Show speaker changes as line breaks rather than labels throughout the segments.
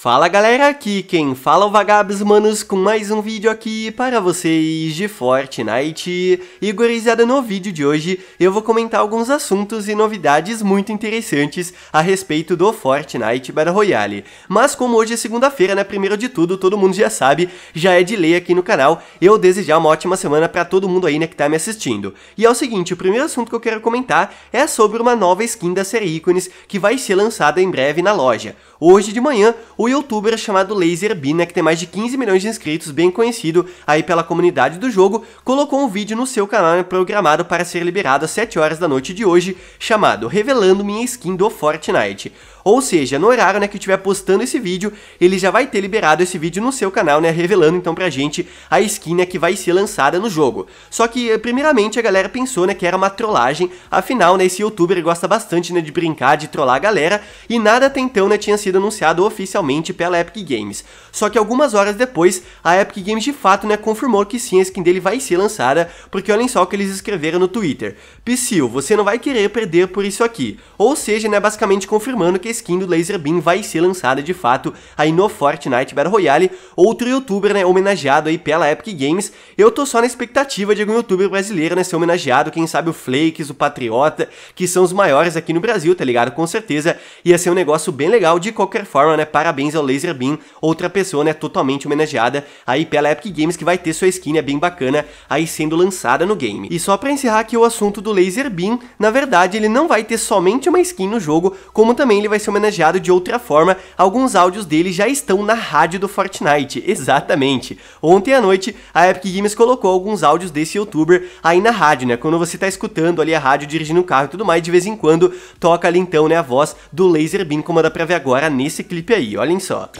Fala galera, aqui quem fala é o Vagabos Manos com mais um vídeo aqui para vocês de Fortnite. E gurizada, no vídeo de hoje eu vou comentar alguns assuntos e novidades muito interessantes a respeito do Fortnite Battle Royale. Mas como hoje é segunda-feira, né, primeiro de tudo, todo mundo já sabe, já é de lei aqui no canal, eu desejar uma ótima semana para todo mundo aí, né, que tá me assistindo. E é o seguinte, o primeiro assunto que eu quero comentar é sobre uma nova skin da série Ícones que vai ser lançada em breve na loja. Hoje de manhã, o um youtuber chamado LaserB, né, que tem mais de 15 milhões de inscritos, bem conhecido aí pela comunidade do jogo, colocou um vídeo no seu canal né, programado para ser liberado às 7 horas da noite de hoje, chamado Revelando Minha Skin do Fortnite. Ou seja, no horário né, que eu estiver postando esse vídeo, ele já vai ter liberado esse vídeo no seu canal, né? Revelando então pra gente a skin né, que vai ser lançada no jogo. Só que, eh, primeiramente, a galera pensou né, que era uma trollagem, afinal, né, esse youtuber gosta bastante né, de brincar, de trollar a galera, e nada até então né, tinha sido anunciado oficialmente pela Epic Games. Só que algumas horas depois, a Epic Games de fato né, confirmou que sim, a skin dele vai ser lançada, porque olhem só o que eles escreveram no Twitter. Psyu, você não vai querer perder por isso aqui. Ou seja, né, basicamente confirmando que esse skin do Laser Laserbeam vai ser lançada de fato aí no Fortnite Battle Royale, outro youtuber né, homenageado aí pela Epic Games. Eu tô só na expectativa de algum youtuber brasileiro né, ser homenageado, quem sabe o Flakes, o Patriota, que são os maiores aqui no Brasil, tá ligado? Com certeza ia ser um negócio bem legal, de qualquer forma, né, parabéns ao Laser Laserbeam, outra pessoa né, totalmente homenageada aí pela Epic Games, que vai ter sua skin né, bem bacana aí sendo lançada no game. E só pra encerrar aqui o assunto do Laser Laserbeam, na verdade ele não vai ter somente uma skin no jogo, como também ele vai vai ser homenageado de outra forma, alguns áudios dele já estão na rádio do Fortnite, exatamente. Ontem à noite, a Epic Games colocou alguns áudios desse youtuber aí na rádio, né? Quando você tá escutando ali a rádio dirigindo o um carro e tudo mais, de vez em quando toca ali então, né, a voz do Laser Beam, como dá pra ver agora nesse clipe aí, olhem só.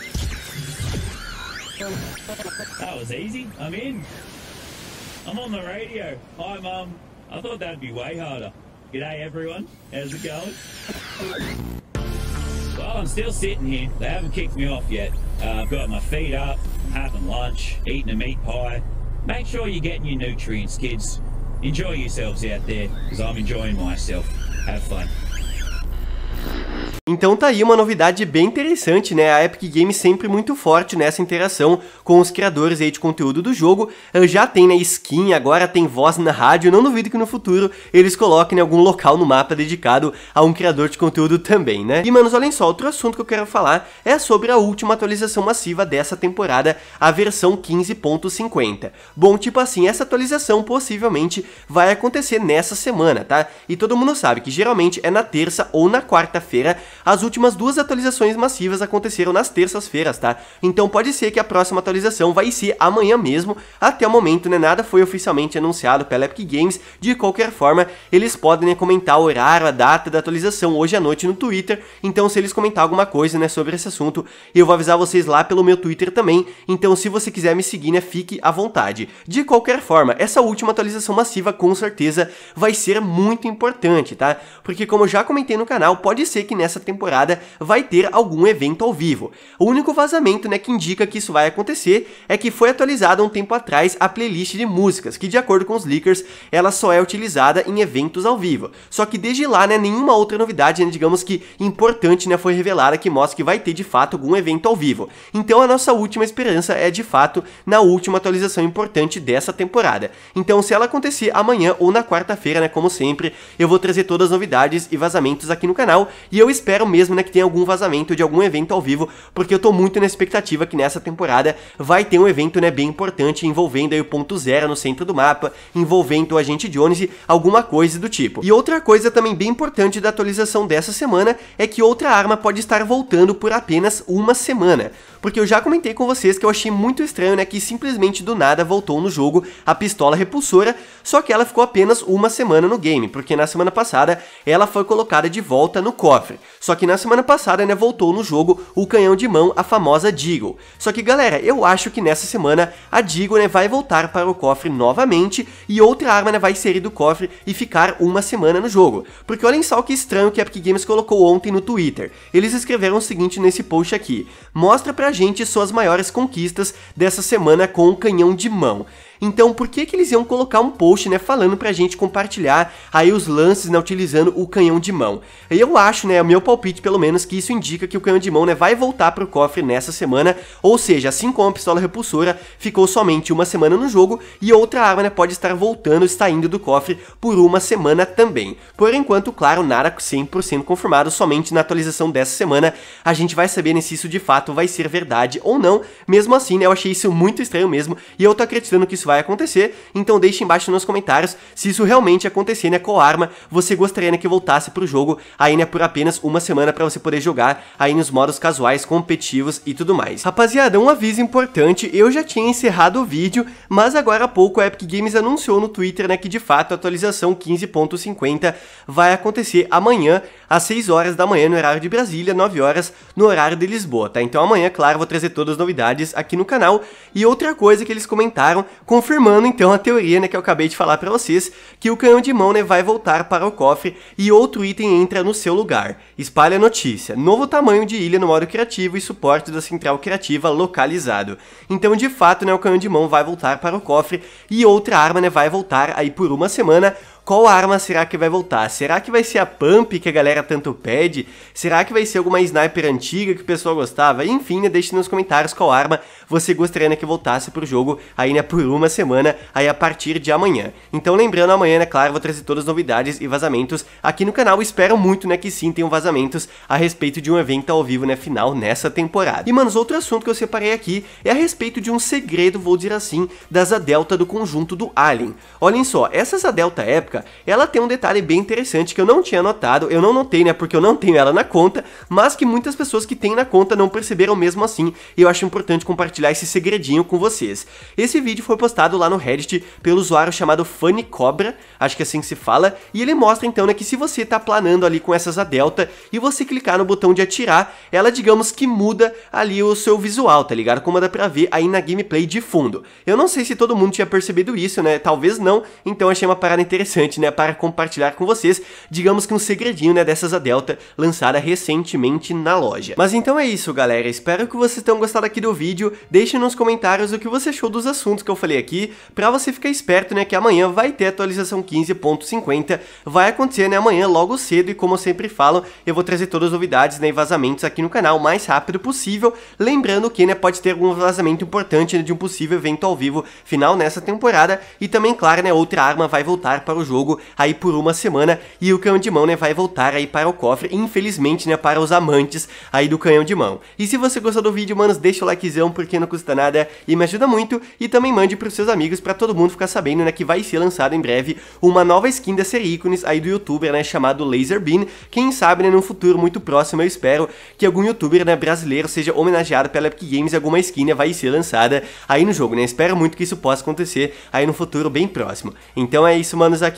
I thought that'd be way harder. G'day, everyone. How's it going? While oh, I'm still sitting here, they haven't kicked me off yet. Uh, I've got my feet up, having lunch, eating a meat pie. Make sure you're getting your nutrients, kids. Enjoy yourselves out there, because I'm enjoying myself. Have fun. Então tá aí uma novidade bem interessante, né? A Epic Games sempre muito forte nessa interação com os criadores aí de conteúdo do jogo. Já tem né, skin, agora tem voz na rádio. Não duvido que no futuro eles coloquem né, algum local no mapa dedicado a um criador de conteúdo também, né? E manos, olhem só, outro assunto que eu quero falar é sobre a última atualização massiva dessa temporada, a versão 15.50. Bom, tipo assim, essa atualização possivelmente vai acontecer nessa semana, tá? E todo mundo sabe que geralmente é na terça ou na quarta-feira as últimas duas atualizações massivas aconteceram nas terças-feiras, tá? Então pode ser que a próxima atualização vai ser amanhã mesmo. Até o momento, né, nada foi oficialmente anunciado pela Epic Games. De qualquer forma, eles podem né, comentar o horário, a data da atualização hoje à noite no Twitter. Então se eles comentar alguma coisa, né, sobre esse assunto, eu vou avisar vocês lá pelo meu Twitter também. Então se você quiser me seguir, né, fique à vontade. De qualquer forma, essa última atualização massiva com certeza vai ser muito importante, tá? Porque como eu já comentei no canal, pode ser que nessa temporada temporada vai ter algum evento ao vivo. O único vazamento né, que indica que isso vai acontecer é que foi atualizada um tempo atrás a playlist de músicas, que de acordo com os leakers, ela só é utilizada em eventos ao vivo. Só que desde lá, né, nenhuma outra novidade, né, digamos que importante, né, foi revelada que mostra que vai ter de fato algum evento ao vivo. Então a nossa última esperança é de fato na última atualização importante dessa temporada. Então se ela acontecer amanhã ou na quarta-feira, né, como sempre, eu vou trazer todas as novidades e vazamentos aqui no canal e eu espero espero mesmo, né, que tenha algum vazamento de algum evento ao vivo, porque eu tô muito na expectativa que nessa temporada vai ter um evento, né, bem importante envolvendo aí o ponto zero no centro do mapa, envolvendo o agente Jones e alguma coisa do tipo. E outra coisa também bem importante da atualização dessa semana é que outra arma pode estar voltando por apenas uma semana porque eu já comentei com vocês que eu achei muito estranho, né, que simplesmente do nada voltou no jogo a pistola repulsora, só que ela ficou apenas uma semana no game, porque na semana passada ela foi colocada de volta no cofre. Só que na semana passada, né, voltou no jogo o canhão de mão, a famosa Deagle. Só que, galera, eu acho que nessa semana a Deagle, né, vai voltar para o cofre novamente e outra arma, né, vai sair do cofre e ficar uma semana no jogo. Porque olhem só que estranho que a Epic Games colocou ontem no Twitter. Eles escreveram o seguinte nesse post aqui: "Mostra para pra gente suas maiores conquistas dessa semana com o canhão de mão. Então, por que que eles iam colocar um post, né, falando pra gente compartilhar aí os lances, né, utilizando o canhão de mão? Eu acho, né, é meu palpite pelo menos que isso indica que o canhão de mão, né, vai voltar pro cofre nessa semana, ou seja, assim como a pistola repulsora ficou somente uma semana no jogo e outra arma, né, pode estar voltando, saindo do cofre por uma semana também. Por enquanto, claro, nada 100% confirmado, somente na atualização dessa semana a gente vai saber né, se isso de fato vai ser verdade ou não. Mesmo assim, né, eu achei isso muito estranho mesmo e eu tô acreditando que isso vai acontecer, então deixe embaixo nos comentários se isso realmente acontecer, né, qual arma você gostaria né, que voltasse pro jogo aí, né, por apenas uma semana para você poder jogar aí nos modos casuais, competitivos e tudo mais. Rapaziada, um aviso importante, eu já tinha encerrado o vídeo, mas agora há pouco a Epic Games anunciou no Twitter, né, que de fato a atualização 15.50 vai acontecer amanhã, às 6 horas da manhã no horário de Brasília, 9 horas no horário de Lisboa, tá? Então amanhã, claro, vou trazer todas as novidades aqui no canal. E outra coisa que eles comentaram, confirmando então a teoria, né, que eu acabei de falar para vocês, que o canhão de mão, né, vai voltar para o cofre e outro item entra no seu lugar. Espalha a notícia. Novo tamanho de ilha no modo criativo e suporte da central criativa localizado. Então, de fato, né, o canhão de mão vai voltar para o cofre e outra arma, né, vai voltar aí por uma semana qual arma será que vai voltar? Será que vai ser a pump que a galera tanto pede? Será que vai ser alguma sniper antiga que o pessoal gostava? Enfim, né, deixe nos comentários qual arma você gostaria né, que voltasse pro jogo aí né, por uma semana, aí a partir de amanhã. Então lembrando, amanhã, né, claro, vou trazer todas as novidades e vazamentos aqui no canal. Espero muito, né, que sim tenham vazamentos a respeito de um evento ao vivo, né, final nessa temporada. E, manos, outro assunto que eu separei aqui é a respeito de um segredo, vou dizer assim, das Delta do conjunto do Alien. Olhem só, essas Delta época ela tem um detalhe bem interessante que eu não tinha notado, eu não notei, né, porque eu não tenho ela na conta, mas que muitas pessoas que têm na conta não perceberam mesmo assim, e eu acho importante compartilhar esse segredinho com vocês. Esse vídeo foi postado lá no Reddit pelo usuário chamado Funny Cobra, acho que é assim que se fala, e ele mostra então, né, que se você tá planando ali com essas a delta e você clicar no botão de atirar, ela digamos que muda ali o seu visual, tá ligado? Como dá pra ver aí na gameplay de fundo. Eu não sei se todo mundo tinha percebido isso, né, talvez não, então achei uma parada interessante interessante, né, para compartilhar com vocês, digamos que um segredinho, né, dessas a Delta lançada recentemente na loja. Mas então é isso, galera, espero que vocês tenham gostado aqui do vídeo, deixe nos comentários o que você achou dos assuntos que eu falei aqui, para você ficar esperto, né, que amanhã vai ter atualização 15.50, vai acontecer, né, amanhã logo cedo e como eu sempre falo, eu vou trazer todas as novidades, né, e vazamentos aqui no canal o mais rápido possível, lembrando que, né, pode ter algum vazamento importante né, de um possível evento ao vivo final nessa temporada e também, claro, né, outra arma vai voltar para o jogo aí por uma semana e o canhão de mão, né, vai voltar aí para o cofre, infelizmente, né, para os amantes aí do canhão de mão. E se você gostou do vídeo, manos, deixa o likezão porque não custa nada e me ajuda muito e também mande para os seus amigos para todo mundo ficar sabendo, né, que vai ser lançado em breve uma nova skin da série ícones aí do youtuber, né, chamado Laser Bean. Quem sabe, né, num futuro muito próximo, eu espero que algum youtuber, né, brasileiro seja homenageado pela Epic Games e alguma skin, né, vai ser lançada aí no jogo, né. Espero muito que isso possa acontecer aí no futuro bem próximo. Então é isso, manos, aqui